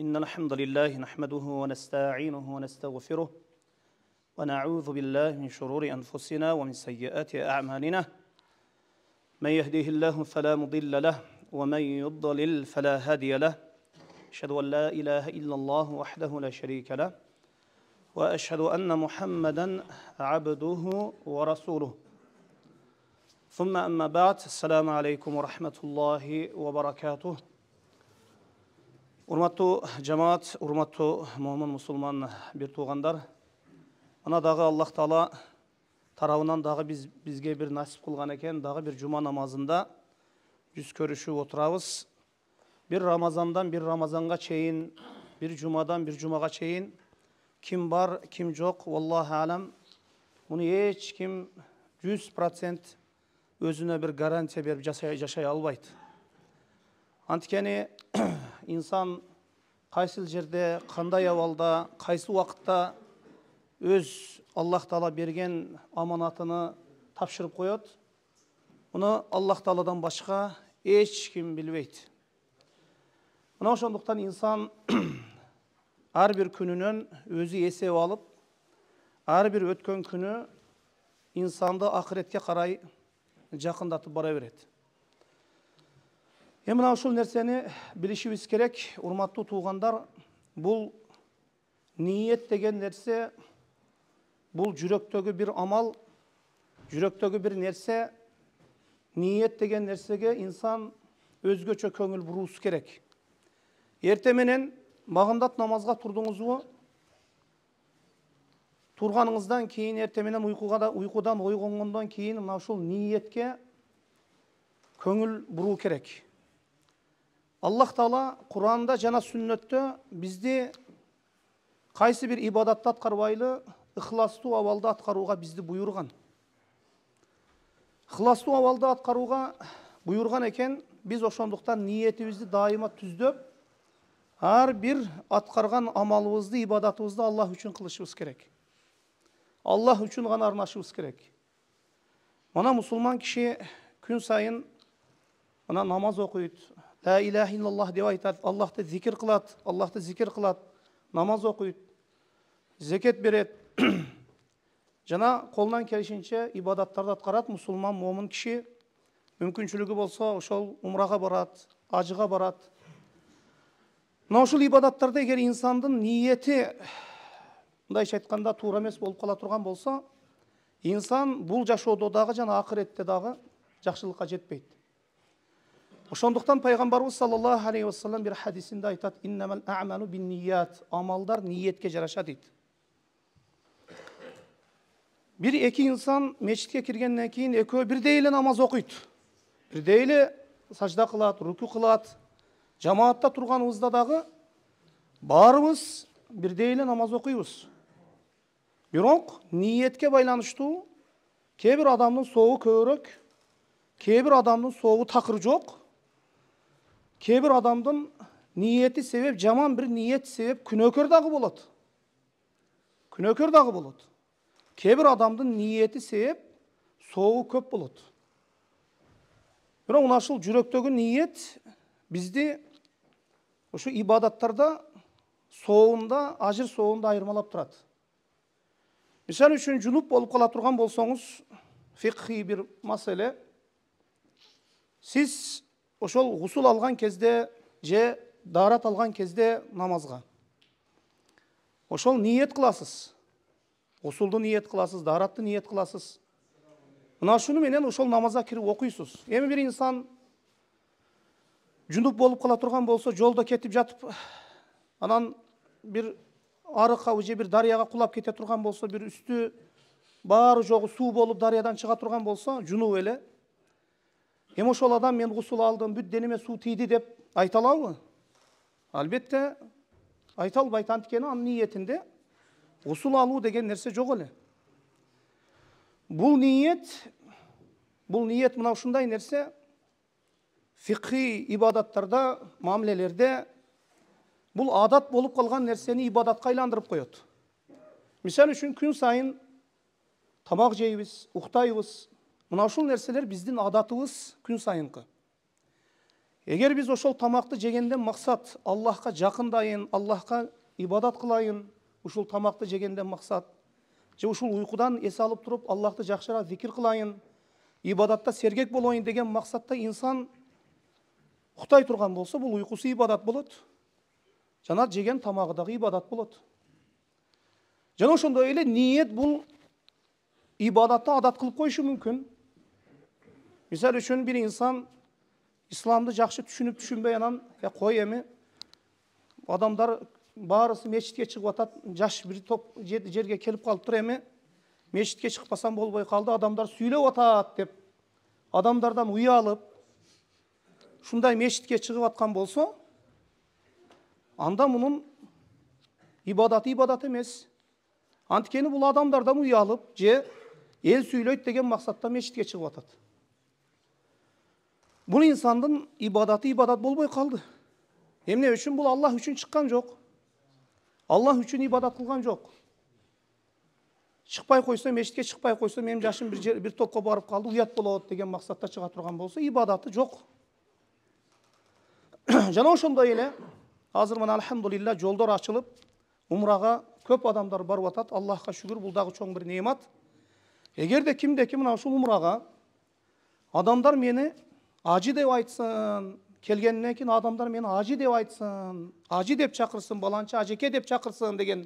إن الحمد لله نحمده ونستعينه ونستغفره ونعوذ بالله من شرور أنفسنا ومن سيئات أعمالنا من يهديه الله فلا مضل له ومن يضلل فلا هادي له أشهد أن لا إله إلا الله وحده لا شريك له وأشهد أن محمدا عبده ورسوله ثم أما بعد السلام عليكم ورحمة الله وبركاته урматтуу жамаат урматтуу момун мусулман бир туугандар мына дагы аллах таала тарабынан дагы биз бизге бир насип кылган экен дагы бир жума намазында жүз көрүшүп отурабыз бир рамазандан бир рамазанга чейин бир жумадан бир жумага чейин ким бар ким жок валлахи алам муну эч ким жүз процент өзүнө бир гарантия берип жашай албайт анткени инсан қайсыл жерде қандай ауалда қайсы уақытта өз аллах тағала берген аманатыны тапшырып қояды Бұны аллах тағаладан басқа ешкім білмейді мына ошондуктан инсан ар бир күнүнөн өзү эсеп алып ар бир өткөн күнү инсанды акыретке карай жакындатып бара берет эми мына ушул нерсени билишибиз керек урматтуу туугандар бул ниет деген нерсе бул жүрөктөгү бир амал жүрөктөгү бир нерсе ниет деген нерсеге инсан өзгөчө көңүл буруусу керек Ертеменен менен намазға намазга турдуңузбу кейін ертеменен менен уйкуга да уйкудан ойгонгондон кейін мына ушул ниетке көңүл буруу керек аллах тағала құранда жана сүннетте бізде қайсы бір ибадатты атқарбайлы ықыласту авалда атқаруға бізді бұйырған ықыласту абалды атқаруға бұйырған екен біз ошондуктан ниетибизди дайыма түздөп ар бир аткарган амалыбызды ибадатыбызды аллах үчүн кылышыбыз керек аллах үчүн гана арнашыбыз керек мына мусулман киши күн сайын мына намаз окуйт лә иляха иллаллах деп айтады аллахты зикір қылады аллахты зикір қылады намаз оқиды зекет береді жана қолынан келишинче ибадаттарды атқарады мұсылман момын киши мүмкіншілігі болса ошол умраға барат ажыға барат мына ушул ибадаттарда эгер инсандын ниети мындайча айтканда туура эмес болуп кала турган болсо инсан бул жашоодо дагы жана акыретте дагы жакшылыкка жетпейт ошондуктан пайгамбарыбыз саллаллаху алейхи вассалам бир хадисинде айтат иннамал амалу бин амалдар ниетке жараша дейт бир эки инсан мечитке киргенден кийин экөө бирдей эле намаз окуйт бирдей эле сажда кылат руку кылат жамаатта турганыбызда дагы баарыбыз бирдей эле намаз окуйбуз бирок ниетке байланыштуу кээ бир адамдын соогу көбүрөөк кээ бир адамдын соогу такыр жок кейбір адамдың ниеті себеп жаман бір ниет себеп күнәкөр дағы болады күнәкөр дағы болады кейбір адамдың ниеті себеп соғы көп болады бірақ мынашыл жүректегі ниет бізді ушу ибадаттарда соғында ажыр соғында айырмалап тұрады мисалы үшін жунуп болып қала тұрған болсаңыз фиқхи бір мәселе сіз ошол гусул алган кезде же дарат алган кезде намазга ошол ниет кыласыз гусулду ниет кыласыз дааратты ниет кыласыз мына шуну менен ошол намазга кирип окуйсуз эми бир инсан жунуп болуп кала турган болсо жолдо кетип жатып анан бир арыкка же бир дарыяга кулап кете турган болсо бир үстү баары жогу суу болуп дарыядан чыга турган болсо жунуп эле эми ошол адам мен гусул алдым бүт денеме суу тийди деп айта алабы албетте айта албайт анткени анын ниетинде гусул алуу деген нерсе жок эле бул ниет бул ниет мына ушундай нерсе фикхи ибадаттарда мамилелерде бул адат болуп калган нерсени ибадатка айландырып коет мисалы үчүн күн сайын тамак жейбиз уктайбыз мына ушул нерселер биздин адатыбыз күн сайынкы эгер биз ошол тамакты жегенден максат аллахка жакындайын аллахка ибадат кылайын ушул тамакты жегенден максат же ушул уйкудан эс алып туруп аллахты жакшыраак зикир кылайын ибадатта сергек болоюн деген максатта инсан уктай турган болсо бул уйкусу ибадат болот жана жеген тамагы дагы ибадат болот жана ошондой эле ниет бул ибадатты адат кылып коюшу мүмкүн Misal үшін бір инсан исламды жақсы түшініп түшінбей анан қой эми адамдар баарысы мешітке шығып атат жаш бір топ жерге келіп қалып тұр эми мешітке шықпасам болбой қалды адамдар сүйлеп атат деп адамдардан уялып шундай мешітке шығып атқан болсо анда мұның ибадаты ибадат емес анткени бұл адамдардан уялып же эл сүйлөйт деген мақсатта мешітке шығып атат бұл инсандың ибадаты ибадат болмай қалды емне үшін бұл аллах үшін шыққан жоқ аллах үшін ибадат қылған жоқ шықпай қойса мешітке шықпай қойса менің жашым бір бір топқа барып қалды ұят болады деген мақсатта шыға тұрған болса ибадаты жоқ жана ошондой эле азыр мына альхамдулилля жолдор ачылып умрага көп адамдар барып атат аллахка шүгүр бул дагы чоң бир немат эгерде кимде ким мына ушул умрага адамдар мені ажы деп айтсын келгеннен кейін адамдар мені ажы деп айтсын ажы деп шақырсын баланша ажеке деп шақырсын деген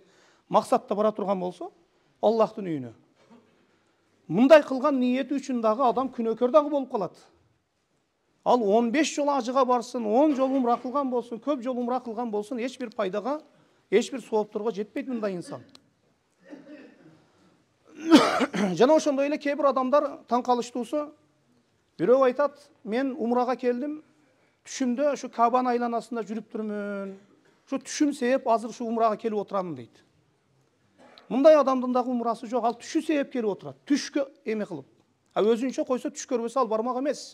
мақсатта бара тұрған болса аллахтың үйіне мындай қылған ниеті үшін дағы адам күнәкөр дағы болып қалады ал 15 жол ажыға барсын 10 жол умра қылған болсын көп жол умра қылған болсын ешбір пайдаға ешбір сауаптарға жетпейді мындай инсан жана ошондой эле кээ бир адамдар таң калыштуусу біреу айтат, мен умраға келдім түшімде шу кабан айланасында жүріп тұрмын шу түшім себеп азыр шу умраға келіп отырамын дейді мындай адамдың дағы умрасы жоқ ал түші себеп келіп отырады түшке эме қылып а өзінше қойса түш көрмесе ал бармақ емес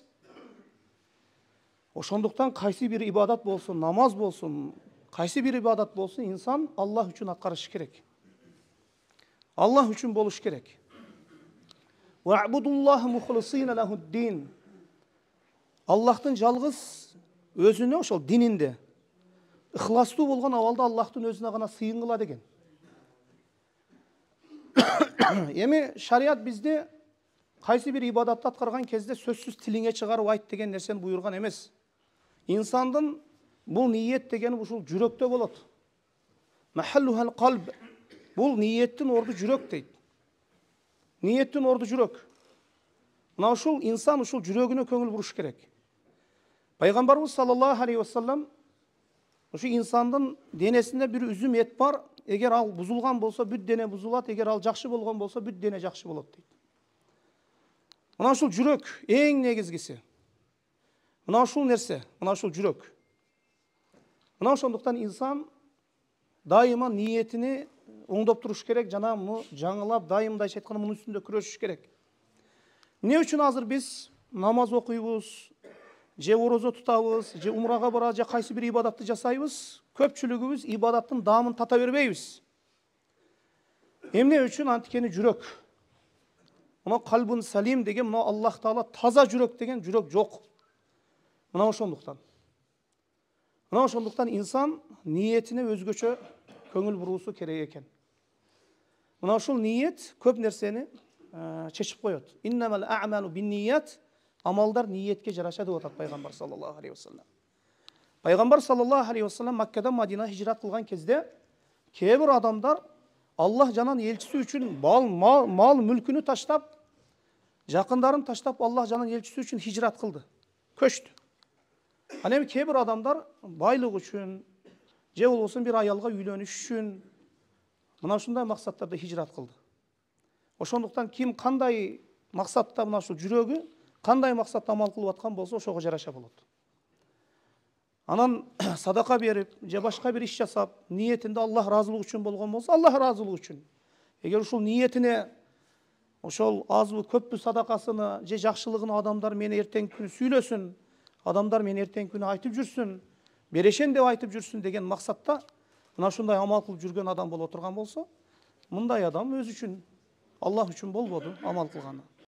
ошондуктан кайсы бир ибадат болсун намаз болсун кайсы бир ибадат болсун инсан аллах үчүн аткарышы керек аллах үчүн болуш керек аллахтың жалғыз өзіне ошол дининде ықыластуу болгон абалда аллахтын өзүнө гана сыйынгыла деген эми шарият бизди кайсы бир ибадатты аткарган кезде сөзсүз тилиңе чыгарып айт деген нерсени буйырған эмес инсандын бул ниет дегени ушул жүрөктө болот бул ниеттин орду жүрөк дейт ниеттен орды жүрек мына ушул инсан ушул жүрөгүнө көңүл буруш керек пайгамбарыбыз саллаллаху алейхи вассалам ушу инсандын денесинде бир үзүм эт бар эгер ал бузулган болсо бүт дене бузулат эгер ал жакшы болгон болсо бүт дене жакшы болот дейт мына ушул жүрөк эң негизгиси мына ушул нерсе мына ушул жүрөк мына ошондуктан инсан дайыма ниетини оңдоп туруш керек жана муну жаңылап дайым мындайча айтканда мунун үстүндө күрөшүш керек эмне үчүн азыр биз намаз окуйбуз же орозо тутабыз же умрага барабыз же кайсы бир ибадатты жасайбыз көпчүлүгүбүз ибадаттын даамын тата бербейбиз эмне үчүн анткени жүрөк мына калбун салим деген мына аллах таала таза жүрөк деген жүрөк жок мына ошондуктан мына ошондуктан инсан ниетине өзгөчө көңіл бұруысы керек екен мына шул ниет көп нәрсені ә, шешіп қояды амалдар ниетке жараша деп атады пайғамбар саллаллаху алейхи уассалам пайғамбар саллаллаху алейхи уассалам мәккеден мадинаға хижрат қылған кезде кейбір адамдар аллах жанан елшісі үшін бал, мал, мал мүлкіні таштап жақындарын таштап аллах жанан елшісі үшін хижрат қылды көшті ал енді кейбір адамдар байлық үшін же болбосо бир аялга үйлөнүш үчүн мына ушундай максаттарда хижрат кылды ошондуктан ким кандай максатта мына ушул жүрөгү кандай максатта амал кылып аткан болсо ошого жараша болот анан садака берип же башка бир иш жасап ниетинде аллах ыраазылыгы үчүн болгон болсо аллах ыраазылыгы үчүн эгер ушул ниетине ошол азбы көппү садакасыны же жакшылыгын адамдар мени эртеңки күнү сүйлөсүн адамдар мени эртеңки күнү айтып жүрсүн берешен деп айтып жүрсін деген мақсатта мына шындай амал қылып жүрген адам бола тұрған болса мындай адам өз үшін аллах үшін болмады амал қылғаны